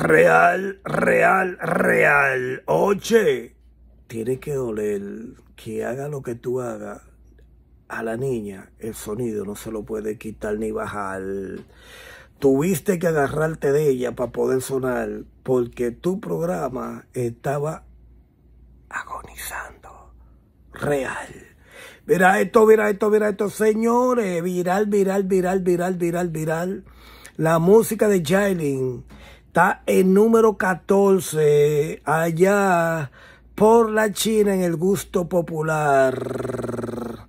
Real, real, real. Oye, tiene que doler que haga lo que tú hagas. A la niña el sonido no se lo puede quitar ni bajar. Tuviste que agarrarte de ella para poder sonar porque tu programa estaba agonizando. Real. Mira esto, mira esto, mira esto, señores. Viral, viral, viral, viral, viral, viral. La música de Jailin. Está en número 14 allá por la China en el gusto popular.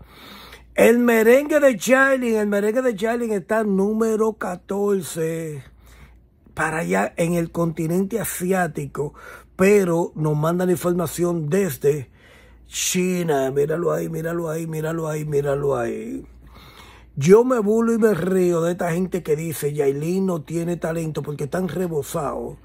El merengue de Charlie, el merengue de Charlie está número 14 para allá en el continente asiático, pero nos mandan información desde China. Míralo ahí, míralo ahí, míralo ahí, míralo ahí. Yo me bulo y me río de esta gente que dice Yailin no tiene talento porque están rebosados,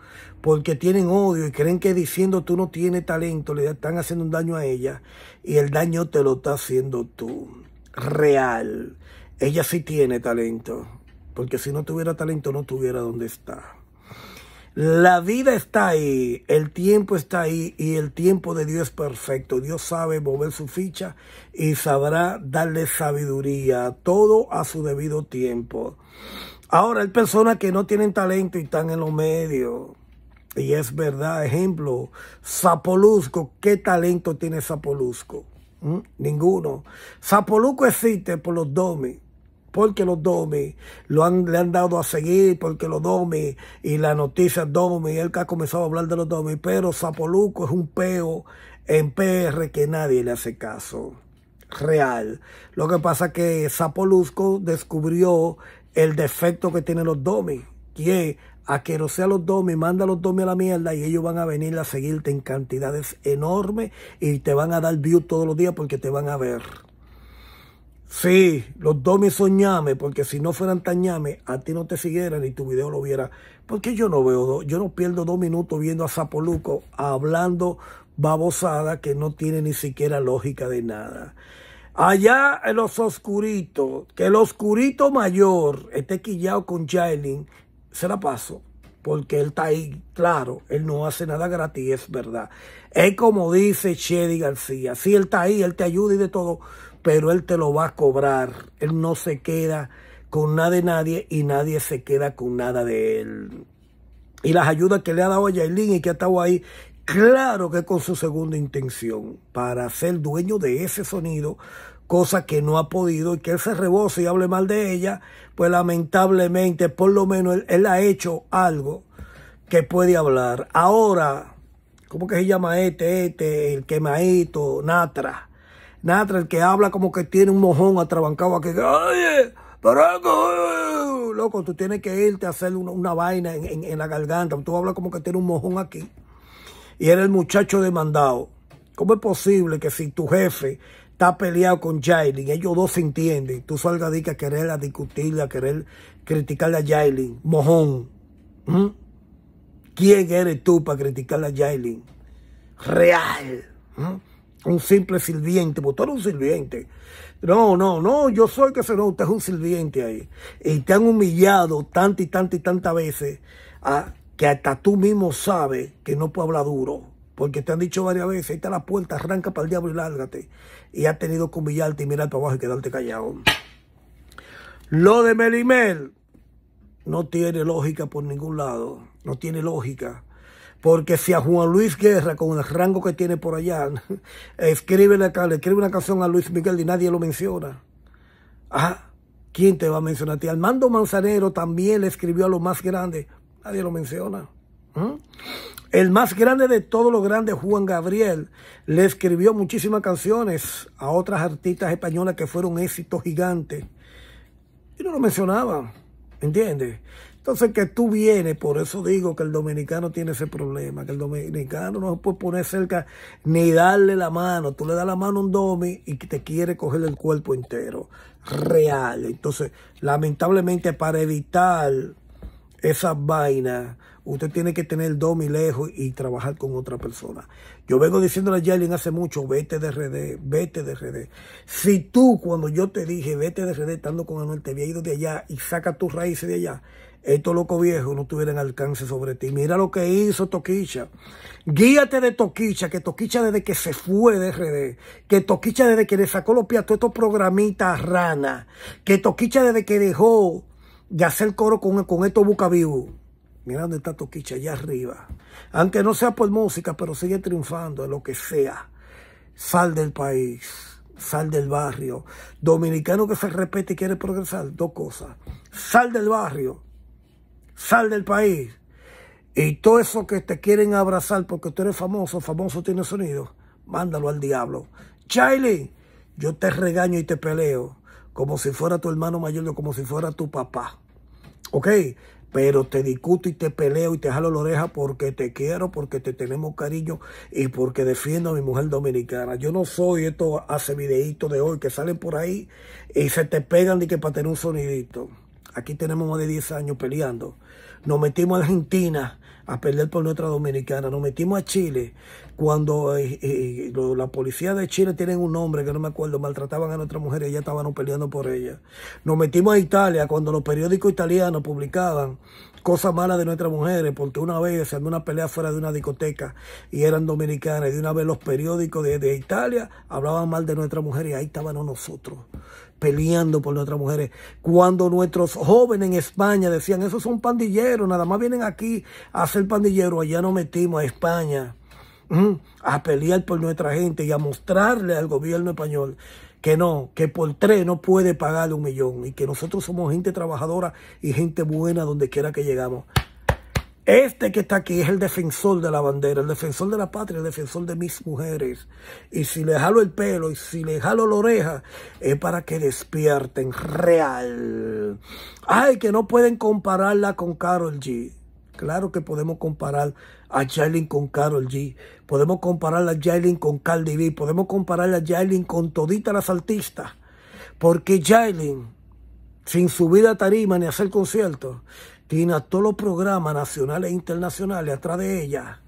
porque tienen odio y creen que diciendo tú no tienes talento le están haciendo un daño a ella y el daño te lo está haciendo tú. Real. Ella sí tiene talento, porque si no tuviera talento no tuviera donde está. La vida está ahí, el tiempo está ahí y el tiempo de Dios es perfecto. Dios sabe mover su ficha y sabrá darle sabiduría, todo a su debido tiempo. Ahora hay personas que no tienen talento y están en los medios. Y es verdad, ejemplo, Zapolusco, ¿qué talento tiene Zapolusco? ¿Mm? Ninguno. Zapolusco existe por los domi porque los Domi lo han, le han dado a seguir porque los Domi y la noticia Domi, él que ha comenzado a hablar de los Domi, pero Zapoluco es un peo en PR que nadie le hace caso. Real. Lo que pasa que Zapolusco descubrió el defecto que tienen los Domi, que a que no sea los domi, manda los domi a la mierda y ellos van a venir a seguirte en cantidades enormes y te van a dar view todos los días porque te van a ver. Sí, los dos son soñame, porque si no fueran tan ñame, a ti no te siguiera ni tu video lo viera. Porque yo no veo, yo no pierdo dos minutos viendo a Zapoluco hablando babosada que no tiene ni siquiera lógica de nada. Allá en los oscuritos, que el oscurito mayor esté quillado con Jailin, se la paso, porque él está ahí, claro, él no hace nada gratis, es verdad. Es como dice Chedi García, si él está ahí, él te ayuda y de todo, pero Él te lo va a cobrar. Él no se queda con nada de nadie y nadie se queda con nada de Él. Y las ayudas que le ha dado a Yailin y que ha estado ahí, claro que con su segunda intención, para ser dueño de ese sonido, cosa que no ha podido y que él se reboce y hable mal de ella, pues lamentablemente por lo menos él, ha hecho algo que puede hablar. Ahora, ¿cómo que se llama este, este, el quemadito, Natra? Natra, el que habla como que tiene un mojón atrabancado aquí. Oye, pero loco, tú tienes que irte a hacer una, vaina en, la garganta. Tú hablas como que tiene un mojón aquí. Y eres el muchacho demandado. ¿Cómo es posible que si tu jefe está peleado con Jailin, ellos dos se entienden, tú salgas a querer a discutirle, a querer criticarle a Jailin? Mojón. ¿Quién eres tú para criticar a Jailin? Real un simple sirviente, porque tú eres un sirviente. No, no, no, yo soy que se no, usted es un sirviente ahí. Y te han humillado tantas y tantas y tantas veces a, ah, que hasta tú mismo sabes que no puedes hablar duro. Porque te han dicho varias veces, ahí está la puerta, arranca para el diablo y lárgate. Y has tenido que humillarte y mirar para abajo y quedarte callado. Lo de Melimel no tiene lógica por ningún lado. No tiene lógica. Porque si a Juan Luis Guerra, con el rango que tiene por allá, escribe, le escribe una canción a Luis Miguel y nadie lo menciona. Ah, ¿quién te va a mencionar a ti? Armando Manzanero también le escribió a lo más grande. Nadie lo menciona. ¿Mm? El más grande de todos los grandes, Juan Gabriel, le escribió muchísimas canciones a otras artistas españolas que fueron éxitos gigantes. Y no lo mencionaban, ¿entiendes? Entonces que tú vienes, por eso digo que el dominicano tiene ese problema, que el dominicano no se puede poner cerca ni darle la mano. Tú le das la mano a un domi y te quiere coger el cuerpo entero, real. Entonces, lamentablemente para evitar esa vaina, usted tiene que tener el domi lejos y trabajar con otra persona. Yo vengo diciéndole a Jalen hace mucho, vete de RD, vete de RD. Si tú, cuando yo te dije, vete de RD, estando con Anuel, te había ido de allá y saca tus raíces de allá, estos locos viejos no tuvieran alcance sobre ti. Mira lo que hizo Toquicha. Guíate de Toquicha, que Toquicha desde que se fue de RD, que Toquicha desde que le sacó los pies a todos estos programitas rana, que Toquicha desde que dejó de hacer coro con, con estos bucavivos. Mira dónde está Toquicha, allá arriba. Aunque no sea por música, pero sigue triunfando en lo que sea. Sal del país sal del barrio. Dominicano que se respete y quiere progresar, dos cosas. Sal del barrio sal del país. Y todo eso que te quieren abrazar porque tú eres famoso, famoso tiene sonido, mándalo al diablo. Chile, yo te regaño y te peleo como si fuera tu hermano mayor o como si fuera tu papá. ¿Ok? Pero te discuto y te peleo y te jalo la oreja porque te quiero, porque te tenemos cariño y porque defiendo a mi mujer dominicana. Yo no soy esto hace videitos de hoy que salen por ahí y se te pegan de que para tener un sonidito. Aquí tenemos más de 10 años peleando. Nos metimos a Argentina a pelear por nuestra dominicana. Nos metimos a Chile cuando eh, eh, la policía de Chile tienen un nombre que no me acuerdo, maltrataban a nuestra mujer y ya estaban peleando por ella. Nos metimos a Italia cuando los periódicos italianos publicaban cosas malas de nuestras mujeres, porque una vez se andó una pelea fuera de una discoteca y eran dominicanas, y de una vez los periódicos de, Italia hablaban mal de nuestra mujer y ahí estábamos nosotros peleando por nuestras mujeres. Cuando nuestros jóvenes en España decían, esos son pandilleros, nada más vienen aquí a ser pandilleros, allá nos metimos a España a pelear por nuestra gente y a mostrarle al gobierno español que no, que por tres no puede pagarle un millón y que nosotros somos gente trabajadora y gente buena donde quiera que llegamos. Este que está aquí es el defensor de la bandera, el defensor de la patria, el defensor de mis mujeres. Y si le jalo el pelo y si le jalo la oreja, es para que despierten real. Ay, que no pueden compararla con Carol G. Claro que podemos comparar a Jailin con Carol G. Podemos comparar a Jailin con Cardi B. Podemos comparar a Jailin con todita las artistas. Porque Jailin, sin subir a tarima ni hacer conciertos, tiene a todos los programas nacionales e internacionales atrás de ella,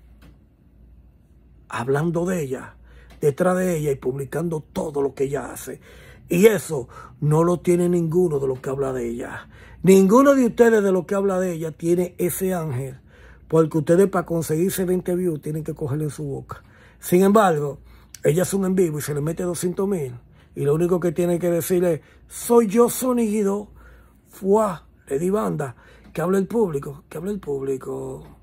hablando de ella, detrás de ella y publicando todo lo que ella hace. Y eso no lo tiene ninguno de los que habla de ella. Ninguno de ustedes de los que habla de ella tiene ese ángel. Porque ustedes para conseguirse 20 views tienen que cogerle en su boca. Sin embargo, ella es un en vivo y se le mete 200 mil. Y lo único que tiene que decirle es, soy yo sonido, fuá, le di banda que hable el público, que hable el público.